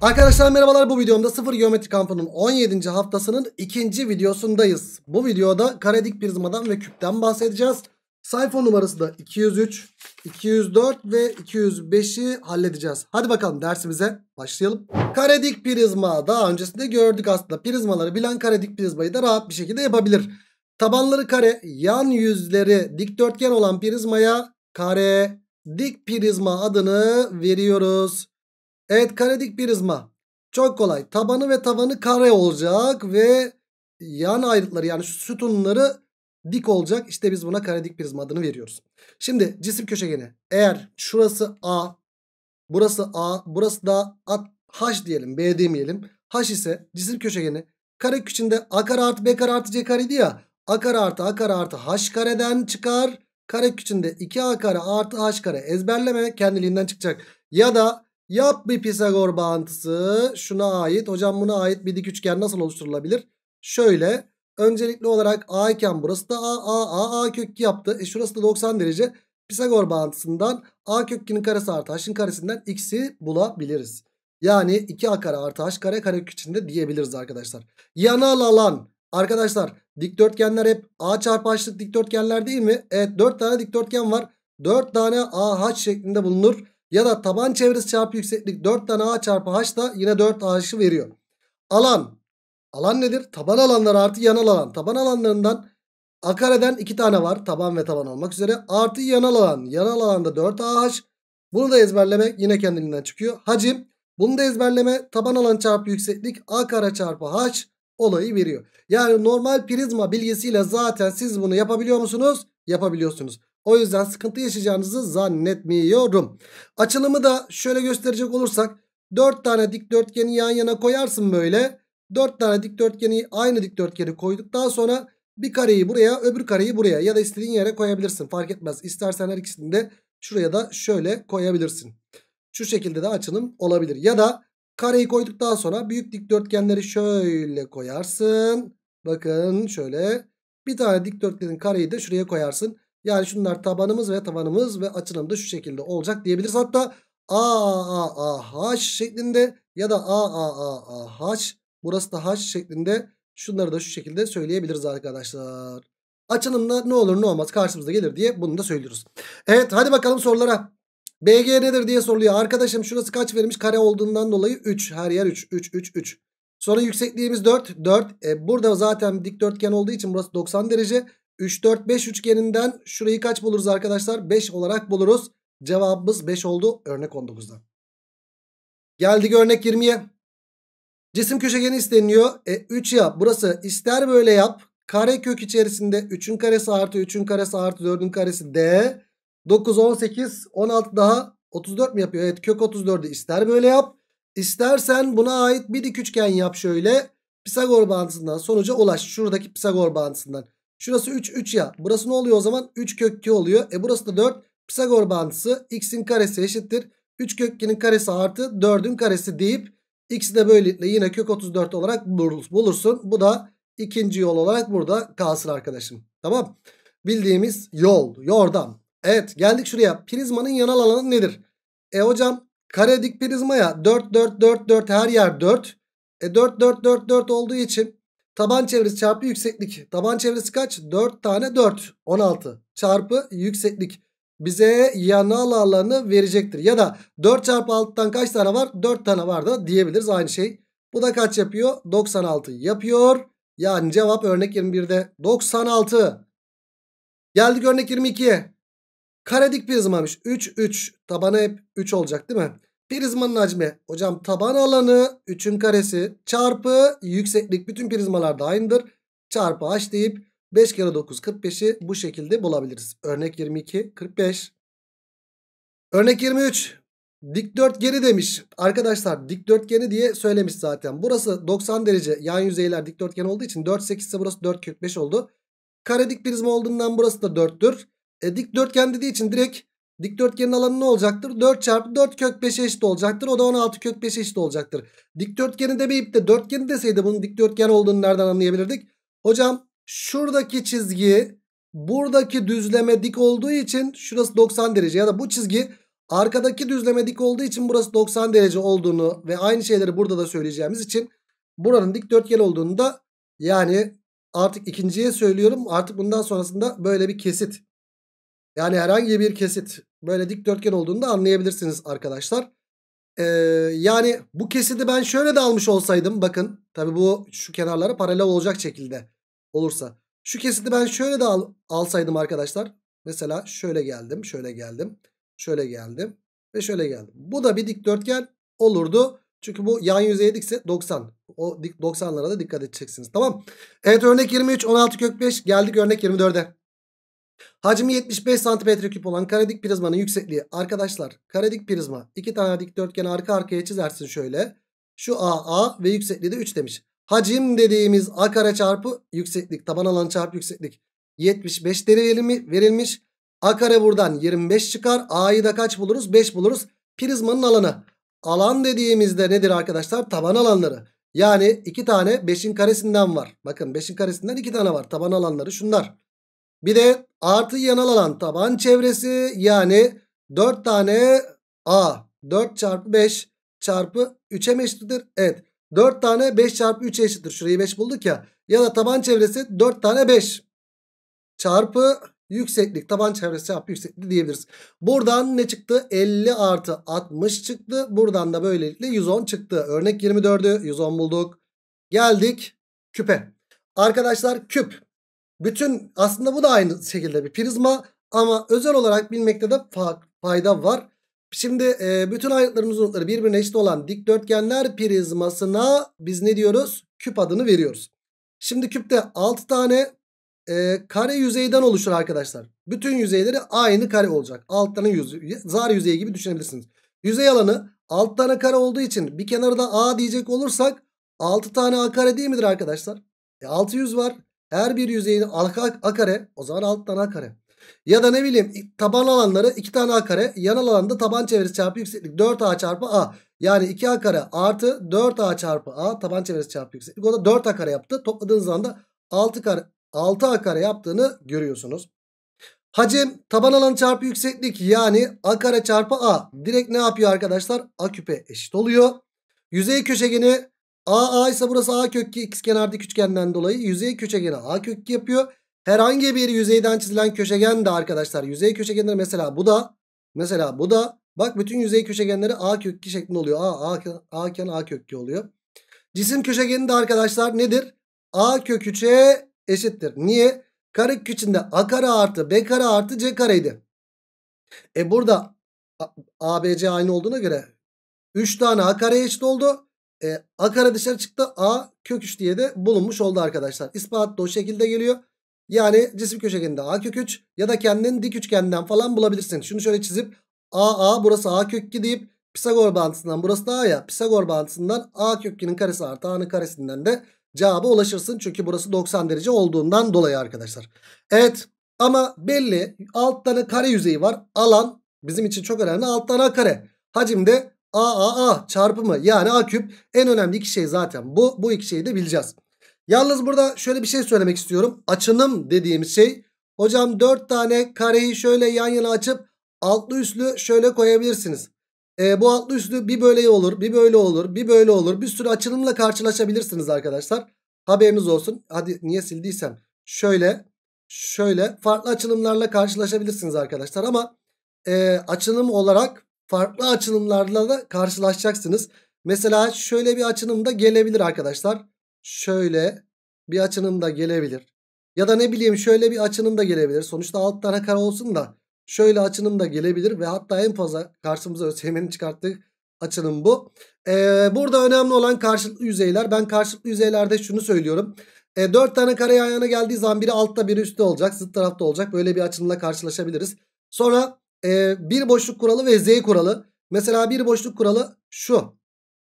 Arkadaşlar merhabalar bu videomda sıfır geometri kampının 17. haftasının ikinci videosundayız. Bu videoda karedik prizmadan ve küpten bahsedeceğiz. Sayfa numarası da 203, 204 ve 205'i halledeceğiz. Hadi bakalım dersimize başlayalım. Karedik prizma daha öncesinde gördük aslında. Prizmaları bilen karedik prizmayı da rahat bir şekilde yapabilir. Tabanları kare, yan yüzleri dikdörtgen olan prizmaya kare dik prizma adını veriyoruz. Evet karedik prizma. Çok kolay. Tabanı ve tavanı kare olacak ve yan ayrıtları yani sütunları dik olacak. İşte biz buna karedik prizma adını veriyoruz. Şimdi cisim köşegeni. Eğer şurası A, burası A, burası da A, H diyelim, B demeyelim. H ise cisim köşegeni kare içinde A kare artı B kare artı C kareydi ya. A kare artı A kare artı H kareden çıkar. Kare içinde 2A kare artı H kare ezberleme kendiliğinden çıkacak. Ya da Yap bir Pisagor bağıntısı. Şuna ait. Hocam buna ait bir dik üçgen nasıl oluşturulabilir? Şöyle. Öncelikli olarak A iken burası da A, A, A, A kök 2 yaptı. E şurası da 90 derece. Pisagor bağıntısından A kök 2'nin karesi artı H'ın karesinden X'i bulabiliriz. Yani 2A kare artı H kare karekök içinde diyebiliriz arkadaşlar. Yanal alan. Arkadaşlar dikdörtgenler hep A çarpı H'lık dikdörtgenler değil mi? Evet 4 tane dikdörtgen var. 4 tane AH şeklinde bulunur ya da taban çevresi çarpı yükseklik 4 tane A çarpı H da yine 4 H'ı veriyor. Alan. Alan nedir? Taban alanları artı yanal alan. Taban alanlarından A kareden 2 tane var. Taban ve taban olmak üzere. Artı yanal alan. Yanal alanda 4 AH. Bunu da ezberlemek yine kendiliğinden çıkıyor. Hacim. Bunu da ezberleme taban alan çarpı yükseklik A kare çarpı H olayı veriyor. Yani normal prizma bilgisiyle zaten siz bunu yapabiliyor musunuz? Yapabiliyorsunuz. O yüzden sıkıntı yaşayacağınızı zannetmiyorum. Açılımı da şöyle gösterecek olursak 4 tane dikdörtgeni yan yana koyarsın böyle. 4 tane dikdörtgeni aynı dikdörtgeni koyduktan sonra bir kareyi buraya öbür kareyi buraya ya da istediğin yere koyabilirsin. Fark etmez. İstersen her ikisini de şuraya da şöyle koyabilirsin. Şu şekilde de açılım olabilir. Ya da kareyi koyduktan sonra büyük dikdörtgenleri şöyle koyarsın. Bakın şöyle bir tane dikdörtgenin kareyi de şuraya koyarsın. Yani şunlar tabanımız ve tavanımız ve açılım da şu şekilde olacak diyebiliriz. Hatta A A A H şeklinde ya da A A A A H burası da H şeklinde şunları da şu şekilde söyleyebiliriz arkadaşlar. Açılımda ne olur ne olmaz karşımıza gelir diye bunu da söylüyoruz. Evet hadi bakalım sorulara. BG nedir diye soruluyor. Arkadaşım şurası kaç vermiş Kare olduğundan dolayı 3. Her yer 3. 3 3 3. Sonra yüksekliğimiz 4. 4. E, burada zaten dikdörtgen olduğu için burası 90 derece. 3 4 5 üçgeninden şurayı kaç buluruz arkadaşlar? 5 olarak buluruz. Cevabımız 5 oldu örnek 19'da. Geldik örnek 20'ye. Cisim köşegeni isteniyor. E 3 yap. Burası ister böyle yap. Kare kök içerisinde 3'ün karesi artı 3'ün karesi artı 4'ün karesi d. 9 18 16 daha 34 mi yapıyor? Evet kök 34'ü ister böyle yap. İstersen buna ait bir dik üçgen yap şöyle. Pisagor bağıntısından sonuca ulaş. Şuradaki Pisagor bağıntısından. Şurası 3 3 ya. Burası ne oluyor o zaman? 3 kök 2 oluyor. E burası da 4. Pisagor bağıntısı x'in karesi eşittir. 3 kök 2'nin karesi artı 4'ün karesi deyip x'i de böylelikle yine kök 34 olarak bulursun. Bu da ikinci yol olarak burada kalsın arkadaşım. Tamam. Bildiğimiz yol, yordam. Evet geldik şuraya. Prizmanın yanal alanı nedir? E hocam kare dik prizmaya 4 4 4 4 her yer 4. E 4 4 4 4 olduğu için Taban çevresi çarpı yükseklik. Taban çevresi kaç? 4 tane 4. 16 çarpı yükseklik. Bize yanal alanı verecektir. Ya da 4 çarpı 6'tan kaç tane var? 4 tane var da diyebiliriz aynı şey. Bu da kaç yapıyor? 96 yapıyor. Yani cevap örnek 21'de 96. Geldik örnek 22'ye. Kare dik prizmamış. 3 3 tabanı hep 3 olacak değil mi? Prizmanın hacmi hocam taban alanı 3'ün karesi çarpı yükseklik bütün prizmalarda aynıdır. Çarpı h deyip 5 kere 9 45'i bu şekilde bulabiliriz. Örnek 22 45. Örnek 23 dikdörtgeni demiş. Arkadaşlar dikdörtgeni diye söylemiş zaten. Burası 90 derece yan yüzeyler dikdörtgen olduğu için 4 8 ise burası 4 45 oldu. Kare dik prizma olduğundan burası da 4'tür. E, dikdörtgen dediği için direkt Dikdörtgenin alanı ne olacaktır? 4 çarpı 4 kök 5'e eşit olacaktır. O da 16 kök 5'e eşit olacaktır. Dikdörtgeni demeyip de dörtgeni deseydi bunun dikdörtgen olduğunu nereden anlayabilirdik? Hocam şuradaki çizgi buradaki düzleme dik olduğu için şurası 90 derece ya da bu çizgi arkadaki düzleme dik olduğu için burası 90 derece olduğunu ve aynı şeyleri burada da söyleyeceğimiz için buranın dikdörtgen olduğunu da yani artık ikinciye söylüyorum artık bundan sonrasında böyle bir kesit yani herhangi bir kesit Böyle dikdörtgen olduğunu da anlayabilirsiniz arkadaşlar. Ee, yani bu kesidi ben şöyle de almış olsaydım bakın. Tabi bu şu kenarlara paralel olacak şekilde olursa. Şu kesidi ben şöyle de al, alsaydım arkadaşlar. Mesela şöyle geldim, şöyle geldim, şöyle geldim ve şöyle geldim. Bu da bir dikdörtgen olurdu. Çünkü bu yan yüzeye dikse 90. O 90'lara da dikkat edeceksiniz. Tamam. Evet örnek 23, 16 kök 5. Geldik örnek 24'e. Hacmi 75 cm küp olan karedik prizmanın yüksekliği. Arkadaşlar karedik prizma iki tane dikdörtgeni arka arkaya çizersin şöyle. Şu A A ve yüksekliği de 3 demiş. Hacim dediğimiz A kare çarpı yükseklik taban alan çarpı yükseklik 75 derece verilmiş. A kare buradan 25 çıkar. A'yı da kaç buluruz? 5 buluruz. Prizmanın alanı. Alan dediğimizde nedir arkadaşlar? Taban alanları. Yani iki tane 5'in karesinden var. Bakın 5'in karesinden iki tane var. Taban alanları şunlar. Bir de artı yanal alan taban çevresi yani 4 tane A 4 çarpı 5 çarpı 3'e mi eşittir? Evet 4 tane 5 çarpı 3'e eşittir. Şurayı 5 bulduk ya. Ya da taban çevresi 4 tane 5 çarpı yükseklik taban çevresi çarpı yükseklik diyebiliriz. Buradan ne çıktı? 50 artı 60 çıktı. Buradan da böylelikle 110 çıktı. Örnek 24'ü 110 bulduk. Geldik küpe. Arkadaşlar küp bütün aslında bu da aynı şekilde bir prizma ama özel olarak bilmekte de fayda var. Şimdi e, bütün ayrıtların uzunlukları birbirine eşit olan dikdörtgenler prizmasına biz ne diyoruz? Küp adını veriyoruz. Şimdi küpte 6 tane e, kare yüzeyden oluşur arkadaşlar. Bütün yüzeyleri aynı kare olacak. 6 tane yüz, zar yüzeyi gibi düşünebilirsiniz. Yüzey alanı 6 tane kare olduğu için bir kenarı da A diyecek olursak 6 tane A kare değil midir arkadaşlar? E, 600 var. Her bir yüzeyin arka a kare o zaman alt tane a kare. Ya da ne bileyim taban alanları 2 tane a kare. Yanal alanda taban çevresi çarpı yükseklik 4a çarpı a. Yani 2a kare artı 4a çarpı a taban çevresi çarpı yükseklik. O da 4a kare yaptı. Topladığınız anda 6 kare 6a kare yaptığını görüyorsunuz. Hacim taban alan çarpı yükseklik yani a kare çarpı a. Direkt ne yapıyor arkadaşlar? A küpe eşit oluyor. Yüzey köşegeni A A ise burası A kök 2 x kenardaki üçgenden dolayı yüzey köşegeni A kök 2 yapıyor. Herhangi bir yüzeyden çizilen köşegen de arkadaşlar yüzey köşegenleri mesela bu da mesela bu da bak bütün yüzey köşegenleri A kök 2 şeklinde oluyor. A, A, A iken A kök 2 oluyor. Cisim köşegeni de arkadaşlar nedir? A kök 3'e eşittir. Niye? Karek içinde A kare artı B kare artı C kareydi. E burada ABC aynı olduğuna göre 3 tane A kare eşit oldu. E, A kare dışarı çıktı. A kök 3 diye de bulunmuş oldu arkadaşlar. İspat da o şekilde geliyor. Yani cisim köşegeninde A kök 3 ya da kendin dik üçgenden falan bulabilirsin. Şunu şöyle çizip A A burası A kök 2 deyip Pisagor bağıntısından burası da A ya. Pisagor bağıntısından A kök 2'nin karesi artı A'nın karesinden de cevaba ulaşırsın. Çünkü burası 90 derece olduğundan dolayı arkadaşlar. Evet ama belli alt tane kare yüzeyi var. Alan bizim için çok önemli alt tane kare. Hacim de A A AAA çarpımı yani A küp en önemli iki şey zaten bu. Bu iki şeyi de bileceğiz. Yalnız burada şöyle bir şey söylemek istiyorum. Açınım dediğimiz şey. Hocam 4 tane kareyi şöyle yan yana açıp altlı üstlü şöyle koyabilirsiniz. E, bu altlı üstlü bir böyle olur, bir böyle olur, bir böyle olur. Bir sürü açılımla karşılaşabilirsiniz arkadaşlar. Haberiniz olsun. Hadi niye sildiysem. Şöyle, şöyle farklı açılımlarla karşılaşabilirsiniz arkadaşlar. Ama e, açılım olarak farklı açılımlarla da karşılaşacaksınız. Mesela şöyle bir açılım da gelebilir arkadaşlar. Şöyle bir açılım da gelebilir. Ya da ne bileyim şöyle bir açılım da gelebilir. Sonuçta alt tane kare olsun da şöyle açılım da gelebilir. Ve hatta en fazla karşımıza ÖSYM'nin çıkarttığı açılım bu. Ee, burada önemli olan karşılıklı yüzeyler. Ben karşılıklı yüzeylerde şunu söylüyorum. E, ee, 4 tane kare yan yana geldiği zaman biri altta biri üstte olacak. Zıt tarafta olacak. Böyle bir açılımla karşılaşabiliriz. Sonra e, bir boşluk kuralı ve z kuralı. Mesela bir boşluk kuralı şu.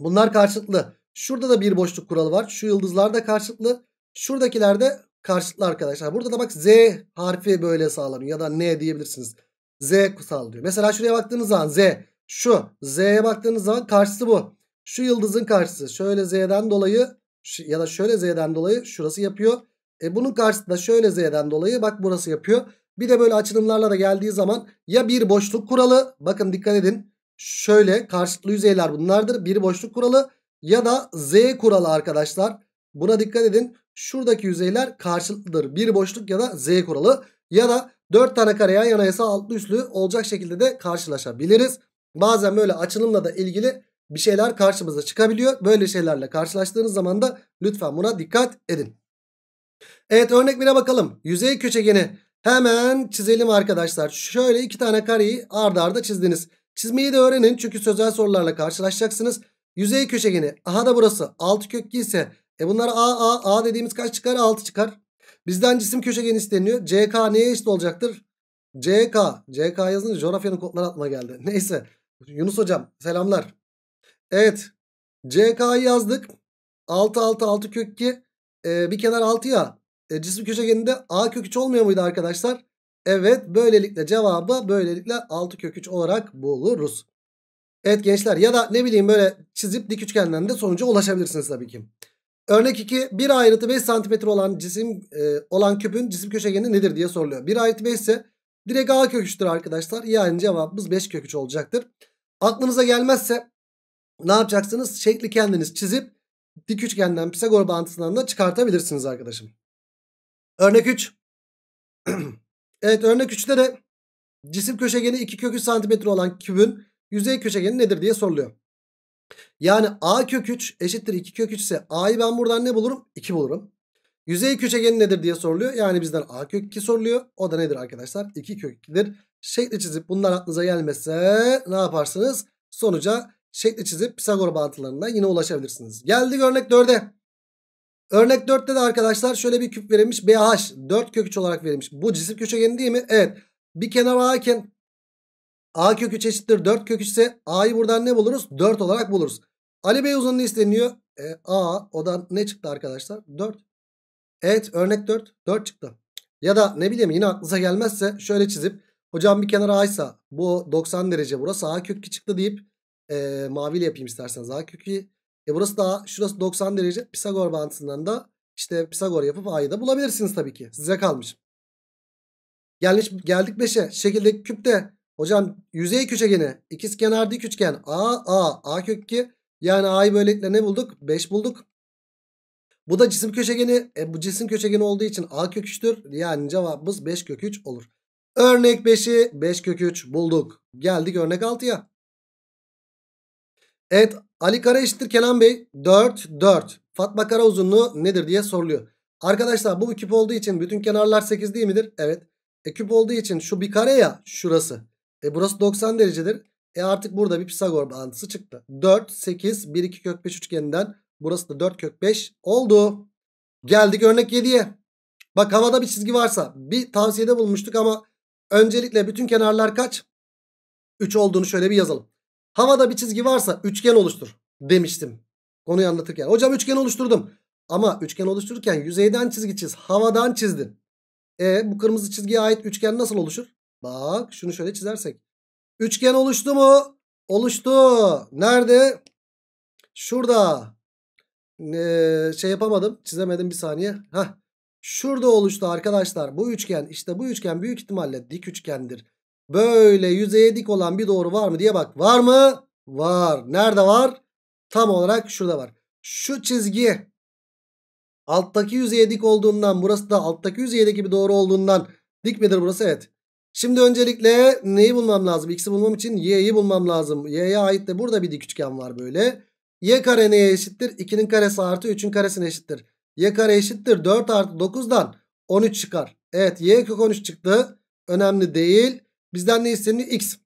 Bunlar karşıtlı. Şurada da bir boşluk kuralı var. Şu yıldızlar da karşıtlı. Şuradakiler de karşıtlı arkadaşlar. Burada da bak z harfi böyle sağlanıyor. Ya da n diyebilirsiniz. Z sağlanıyor. Mesela şuraya baktığınız zaman z. Şu. Z'ye baktığınız zaman karşısı bu. Şu yıldızın karşısı. Şöyle z'den dolayı ya da şöyle z'den dolayı şurası yapıyor. E bunun karşısında şöyle z'den dolayı bak burası yapıyor. Bir de böyle açılımlarla da geldiği zaman ya bir boşluk kuralı bakın dikkat edin. Şöyle karşıtlı yüzeyler bunlardır. Bir boşluk kuralı ya da Z kuralı arkadaşlar. Buna dikkat edin. Şuradaki yüzeyler karşıtlıdır, Bir boşluk ya da Z kuralı ya da 4 tane kare yan yanaysa altlı üstlü olacak şekilde de karşılaşabiliriz. Bazen böyle açılımla da ilgili bir şeyler karşımıza çıkabiliyor. Böyle şeylerle karşılaştığınız zaman da lütfen buna dikkat edin. Evet örnek 1'e bakalım. Yüzey köşegeni Hemen çizelim arkadaşlar. Şöyle iki tane kareyi arda arda çizdiniz. Çizmeyi de öğrenin çünkü sözel sorularla karşılaşacaksınız. Yüzey köşegeni. Aha da burası. 6 kök ise. E bunlar A, A, A dediğimiz kaç çıkar? 6 çıkar. Bizden cisim köşegeni isteniyor. CK neye eşit olacaktır? CK. CK yazınca coğrafyanın kodları atma geldi. Neyse. Yunus hocam selamlar. Evet. CK'yı yazdık. 6, 6, 6 kök 2. Ee, bir kenar 6 ya e, cisim köşegeninde a kök 3 olmuyor muydu arkadaşlar? Evet böylelikle cevabı böylelikle 6 kök 3 olarak buluruz. Evet gençler ya da ne bileyim böyle çizip dik üçgenden de sonuca ulaşabilirsiniz tabii ki. Örnek 2 bir ayrıtı 5 santimetre olan cisim e, olan küpün cisim köşegeni nedir diye soruluyor. Bir ayrıtı 5 ise direkt A köküçtür arkadaşlar. Yani cevabımız 5 köküç olacaktır. Aklınıza gelmezse ne yapacaksınız? Şekli kendiniz çizip dik üçgenden Pisagor bağıntısından da çıkartabilirsiniz arkadaşım. Örnek 3. evet örnek 3'te de cisim köşegeni 2 kökü santimetre olan kübün yüzey köşegeni nedir diye soruluyor. Yani a kök 3 eşittir 2 kök 3 ise a'yı ben buradan ne bulurum? 2 bulurum. Yüzey köşegeni nedir diye soruluyor. Yani bizden a kök 2 soruluyor. O da nedir arkadaşlar? 2 kök 2'dir. Şekli çizip bunlar aklınıza gelmezse ne yaparsınız? Sonuca şekli çizip Pisagor bağıntılarına yine ulaşabilirsiniz. Geldik örnek 4'e. Örnek 4'te de arkadaşlar şöyle bir küp verilmiş. BH 4 kök 3 olarak verilmiş. Bu cisim köşegeni değil mi? Evet. Bir kenar A A kök 3 eşittir 4 kök 3 ise A'yı buradan ne buluruz? 4 olarak buluruz. Ali Bey uzunluğu isteniyor. E, A o ne çıktı arkadaşlar? 4. Evet örnek 4. 4 çıktı. Ya da ne bileyim yine aklınıza gelmezse şöyle çizip hocam bir kenar A'ysa bu 90 derece burası A kökü çıktı deyip e, maviyle yapayım isterseniz A kök e burası daha, şurası 90 derece. Pisagor bantından da işte Pisagor yapıp a'yı da bulabilirsiniz tabii ki. Size kalmış. Gelmiş, geldik 5'e. şekilde küpte hocam yüzey köşegeni ikiz kenar dik üçgen a a a kök 2 yani a'yı böylelikle ne bulduk? 5 bulduk. Bu da cisim köşegeni. E, bu cisim köşegeni olduğu için a kök 3'tür. Yani cevabımız 5 kök 3 olur. Örnek 5'i 5 kök 3 bulduk. Geldik örnek 6'ya. Evet Ali Kara eşittir Kenan Bey 4 4. Fatma Kara uzunluğu nedir diye soruluyor. Arkadaşlar bu bir küp olduğu için bütün kenarlar 8 değil midir? Evet. E küp olduğu için şu bir kare ya şurası. E burası 90 derecedir. E artık burada bir Pisagor bağıntısı çıktı. 4, 8, 1, 2 kök 5 üçgeninden burası da 4 kök 5 oldu. Geldik örnek 7'ye. Bak havada bir çizgi varsa bir tavsiyede bulmuştuk ama öncelikle bütün kenarlar kaç? 3 olduğunu şöyle bir yazalım. Havada bir çizgi varsa üçgen oluştur demiştim. Konuyu anlatırken. Hocam üçgen oluşturdum. Ama üçgen oluştururken yüzeyden çizgi çiz. Havadan çizdin. E bu kırmızı çizgiye ait üçgen nasıl oluşur? Bak şunu şöyle çizersek. Üçgen oluştu mu? Oluştu. Nerede? Şurada. Ee, şey yapamadım. Çizemedim bir saniye. Heh. Şurada oluştu arkadaşlar. Bu üçgen işte bu üçgen büyük ihtimalle dik üçgendir. Böyle yüzeye dik olan bir doğru var mı diye bak. Var mı? Var. Nerede var? Tam olarak şurada var. Şu çizgi alttaki yüzeye dik olduğundan burası da alttaki yüzeydeki bir doğru olduğundan dik midir burası? Evet. Şimdi öncelikle neyi bulmam lazım? X'i bulmam için y'yi bulmam lazım. Y'ye ait de burada bir dik üçgen var böyle. Y kare neye eşittir? 2'nin karesi artı 3'ün karesine eşittir. Y kare eşittir 4 artı 9'dan 13 çıkar. Evet y kök 13 çıktı. Önemli değil. Bizden ne isteniyor? X.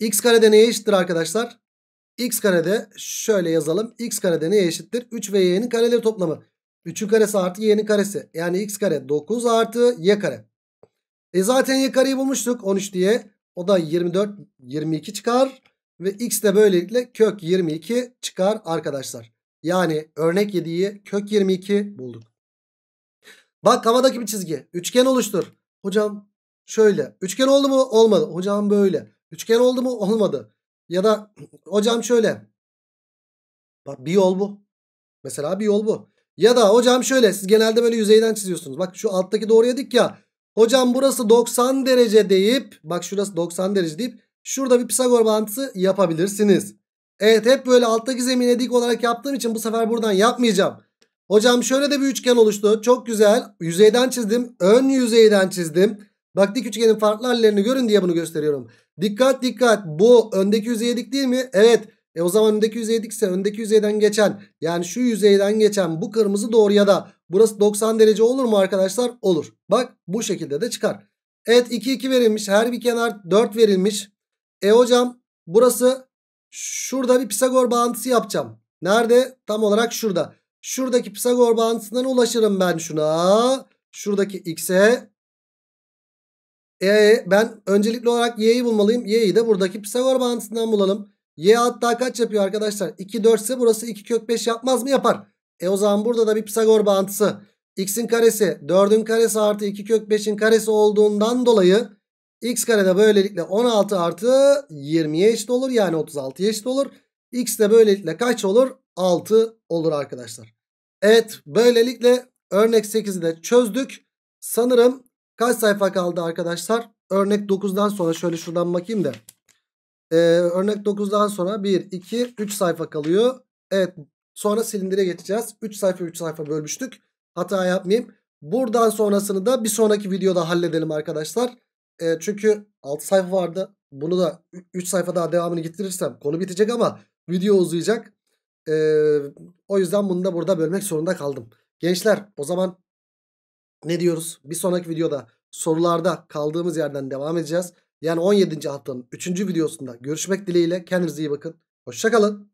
X karede neye eşittir arkadaşlar? X karede şöyle yazalım. X karede neye eşittir? 3 ve y'nin kareleri toplamı. 3'ün karesi artı y'nin karesi. Yani x kare 9 artı y kare. E zaten y kareyi bulmuştuk 13 diye. O da 24 22 çıkar. Ve x de böylelikle kök 22 çıkar arkadaşlar. Yani örnek 7'yi kök 22 bulduk. Bak havadaki bir çizgi. Üçgen oluştur. Hocam şöyle. Üçgen oldu mu? Olmadı. Hocam böyle. Üçgen oldu mu? Olmadı. Ya da hocam şöyle. Bak bir yol bu. Mesela bir yol bu. Ya da hocam şöyle siz genelde böyle yüzeyden çiziyorsunuz. Bak şu alttaki doğruya dik ya. Hocam burası 90 derece deyip bak şurası 90 derece deyip şurada bir Pisagor bağıntısı yapabilirsiniz. Evet hep böyle alttaki zemine dik olarak yaptığım için bu sefer buradan yapmayacağım. Hocam şöyle de bir üçgen oluştu. Çok güzel. Yüzeyden çizdim. Ön yüzeyden çizdim. Bak dik üçgenin farklı hallerini görün diye bunu gösteriyorum. Dikkat dikkat bu öndeki yüzeye dik değil mi? Evet. E o zaman öndeki yüzeye dikse öndeki yüzeyden geçen yani şu yüzeyden geçen bu kırmızı doğru ya da burası 90 derece olur mu arkadaşlar? Olur. Bak bu şekilde de çıkar. Evet 2 2 verilmiş. Her bir kenar 4 verilmiş. E hocam burası şurada bir Pisagor bağıntısı yapacağım. Nerede? Tam olarak şurada. Şuradaki Pisagor bağıntısından ulaşırım ben şuna. Şuradaki x'e e, ben öncelikli olarak y'yi bulmalıyım. Y'yi de buradaki Pisagor bağıntısından bulalım. Y hatta kaç yapıyor arkadaşlar? 2 4 ise burası 2 kök 5 yapmaz mı? Yapar. E o zaman burada da bir Pisagor bağıntısı. X'in karesi 4'ün karesi artı 2 kök 5'in karesi olduğundan dolayı X kare de böylelikle 16 artı 20'ye eşit olur. Yani 36'ya eşit olur. X de böylelikle kaç olur? 6 olur arkadaşlar. Evet böylelikle örnek 8'i de çözdük. Sanırım Kaç sayfa kaldı arkadaşlar? Örnek 9'dan sonra şöyle şuradan bakayım da. Ee, örnek 9'dan sonra 1, 2, 3 sayfa kalıyor. Evet sonra silindire geçeceğiz. 3 sayfa 3 sayfa bölmüştük. Hata yapmayayım. Buradan sonrasını da bir sonraki videoda halledelim arkadaşlar. E, çünkü 6 sayfa vardı. Bunu da 3 sayfa daha devamını getirirsem konu bitecek ama video uzayacak. E, o yüzden bunu da burada bölmek zorunda kaldım. Gençler o zaman ne diyoruz? Bir sonraki videoda sorularda kaldığımız yerden devam edeceğiz. Yani 17. haftanın 3. videosunda görüşmek dileğiyle. Kendinize iyi bakın. Hoşçakalın.